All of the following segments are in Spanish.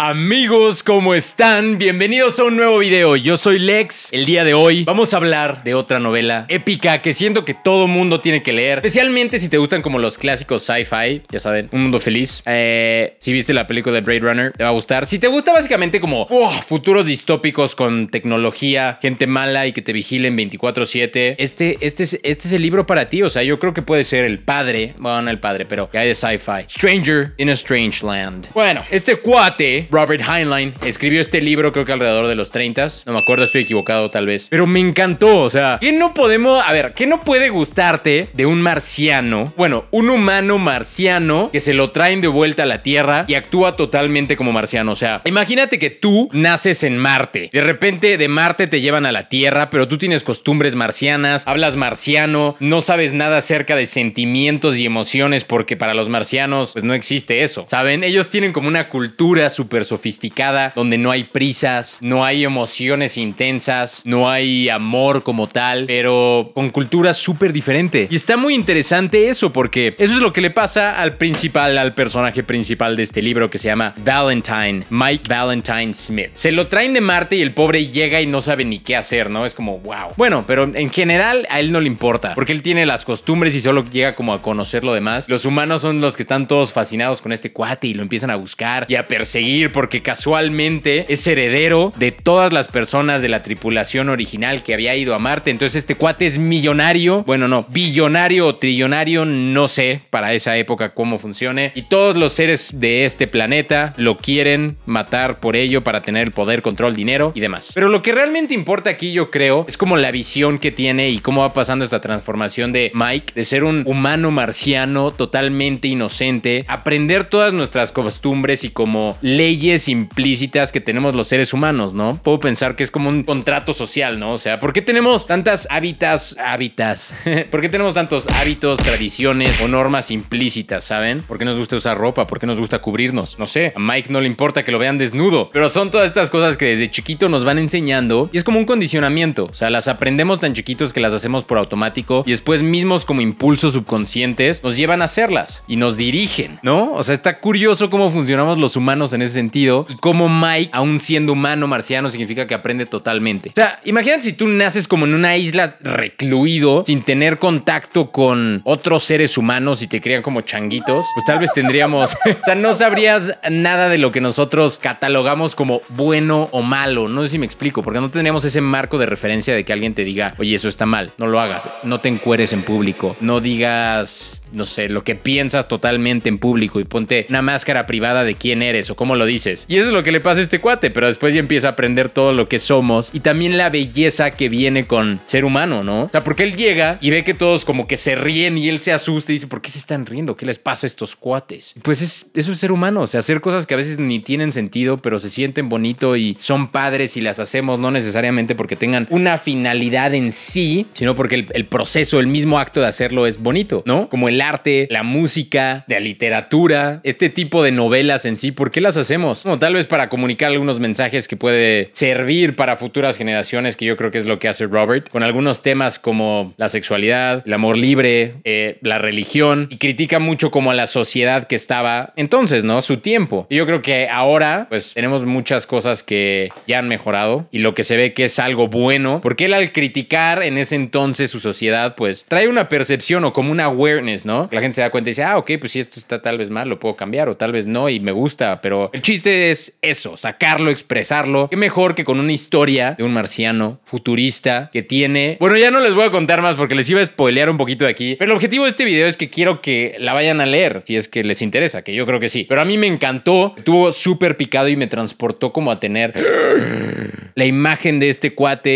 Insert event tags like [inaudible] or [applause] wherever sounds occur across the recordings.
Amigos, ¿cómo están? Bienvenidos a un nuevo video. Yo soy Lex. El día de hoy vamos a hablar de otra novela épica que siento que todo mundo tiene que leer, especialmente si te gustan como los clásicos sci-fi, ya saben, Un Mundo Feliz. Eh, si viste la película de Blade Runner, te va a gustar. Si te gusta básicamente como futuros distópicos con tecnología, gente mala y que te vigilen 24/7, este, este, es, este es el libro para ti. O sea, yo creo que puede ser el padre, bueno, el padre, pero que hay de sci-fi. Stranger in a Strange Land. Bueno, este cuate Robert Heinlein, escribió este libro creo que alrededor de los 30. No me acuerdo, estoy equivocado tal vez. Pero me encantó, o sea, ¿qué no podemos... A ver, ¿qué no puede gustarte de un marciano? Bueno, un humano marciano que se lo traen de vuelta a la Tierra y actúa totalmente como marciano. O sea, imagínate que tú naces en Marte. De repente de Marte te llevan a la Tierra, pero tú tienes costumbres marcianas, hablas marciano, no sabes nada acerca de sentimientos y emociones porque para los marcianos pues no existe eso. ¿Saben? Ellos tienen como una cultura súper sofisticada, donde no hay prisas, no hay emociones intensas, no hay amor como tal, pero con cultura súper diferente. Y está muy interesante eso, porque eso es lo que le pasa al principal, al personaje principal de este libro que se llama Valentine, Mike Valentine Smith. Se lo traen de Marte y el pobre llega y no sabe ni qué hacer, ¿no? Es como, wow. Bueno, pero en general a él no le importa, porque él tiene las costumbres y solo llega como a conocer lo demás. Los humanos son los que están todos fascinados con este cuate y lo empiezan a buscar y a perseguir porque casualmente es heredero de todas las personas de la tripulación original que había ido a Marte. Entonces este cuate es millonario, bueno no, billonario o trillonario, no sé para esa época cómo funcione. Y todos los seres de este planeta lo quieren matar por ello para tener el poder, control, dinero y demás. Pero lo que realmente importa aquí yo creo es como la visión que tiene y cómo va pasando esta transformación de Mike, de ser un humano marciano totalmente inocente, aprender todas nuestras costumbres y como leyes implícitas que tenemos los seres humanos, ¿no? Puedo pensar que es como un contrato social, ¿no? O sea, ¿por qué tenemos tantas hábitas, hábitas? [laughs] ¿Por qué tenemos tantos hábitos, tradiciones o normas implícitas, ¿saben? ¿Por qué nos gusta usar ropa? ¿Por qué nos gusta cubrirnos? No sé, a Mike no le importa que lo vean desnudo, pero son todas estas cosas que desde chiquito nos van enseñando y es como un condicionamiento, o sea, las aprendemos tan chiquitos que las hacemos por automático y después mismos como impulsos subconscientes nos llevan a hacerlas y nos dirigen, ¿no? O sea, está curioso cómo funcionamos los humanos en ese sentido y Como Mike, aún siendo humano marciano, significa que aprende totalmente. O sea, imagínate si tú naces como en una isla recluido, sin tener contacto con otros seres humanos y te crían como changuitos. Pues tal vez tendríamos. [laughs] o sea, no sabrías nada de lo que nosotros catalogamos como bueno o malo. No sé si me explico, porque no tendríamos ese marco de referencia de que alguien te diga, oye, eso está mal, no lo hagas, no te encueres en público, no digas no sé, lo que piensas totalmente en público y ponte una máscara privada de quién eres o cómo lo dices. Y eso es lo que le pasa a este cuate, pero después ya empieza a aprender todo lo que somos y también la belleza que viene con ser humano, ¿no? O sea, porque él llega y ve que todos como que se ríen y él se asusta y dice, ¿por qué se están riendo? ¿Qué les pasa a estos cuates? Pues es, eso es ser humano, o sea, hacer cosas que a veces ni tienen sentido, pero se sienten bonito y son padres y las hacemos no necesariamente porque tengan una finalidad en sí, sino porque el, el proceso, el mismo acto de hacerlo es bonito, ¿no? Como el el arte, la música, la literatura, este tipo de novelas en sí, ¿por qué las hacemos? tal vez para comunicar algunos mensajes que puede servir para futuras generaciones, que yo creo que es lo que hace Robert, con algunos temas como la sexualidad, el amor libre, eh, la religión, y critica mucho como a la sociedad que estaba entonces, ¿no? Su tiempo. Y yo creo que ahora, pues tenemos muchas cosas que ya han mejorado y lo que se ve que es algo bueno, porque él al criticar en ese entonces su sociedad, pues trae una percepción o como una awareness, ¿no? La gente se da cuenta y dice, ah, ok, pues si esto está tal vez mal, lo puedo cambiar o tal vez no y me gusta, pero el chiste es eso, sacarlo, expresarlo. Qué mejor que con una historia de un marciano futurista que tiene... Bueno, ya no les voy a contar más porque les iba a spoilear un poquito de aquí, pero el objetivo de este video es que quiero que la vayan a leer, si es que les interesa, que yo creo que sí. Pero a mí me encantó, estuvo súper picado y me transportó como a tener [gasps] la imagen de este cuate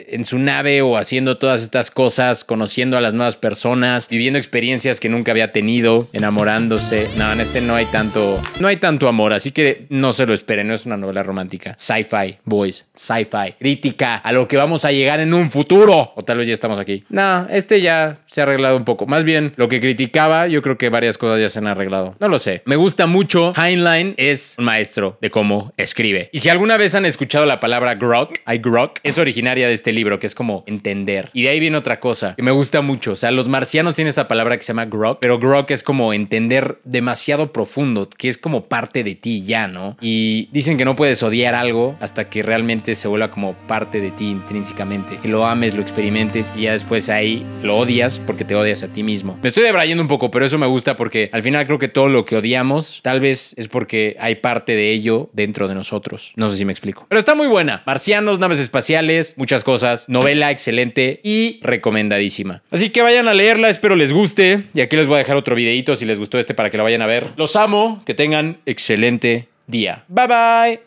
eh, en su nave o haciendo todas estas cosas, conociendo a las nuevas personas, viviendo experiencias que nunca había tenido, enamorándose. No, en este no hay tanto, no hay tanto amor, así que no se lo esperen, no es una novela romántica. Sci-fi, boys, sci-fi, crítica a lo que vamos a llegar en un futuro, o tal vez ya estamos aquí. No, este ya se ha arreglado un poco. Más bien, lo que criticaba, yo creo que varias cosas ya se han arreglado. No lo sé. Me gusta mucho. Heinlein es un maestro de cómo escribe. Y si alguna vez han escuchado la palabra grok, hay grok, es originaria de este libro, que es como entender. Y de ahí viene otra cosa que me gusta mucho. O sea, los marcianos tienen esa palabra que se llama Grok, pero Grok es como entender demasiado profundo, que es como parte de ti ya, ¿no? Y dicen que no puedes odiar algo hasta que realmente se vuelva como parte de ti intrínsecamente, que lo ames, lo experimentes y ya después ahí lo odias porque te odias a ti mismo. Me estoy debrayando un poco, pero eso me gusta porque al final creo que todo lo que odiamos tal vez es porque hay parte de ello dentro de nosotros. No sé si me explico. Pero está muy buena. Marcianos, naves espaciales, muchas cosas. Novela excelente y recomendadísima. Así que vayan a leerla, espero les guste. Y aquí les voy a dejar otro videito si les gustó este para que lo vayan a ver. Los amo. Que tengan excelente día. Bye bye.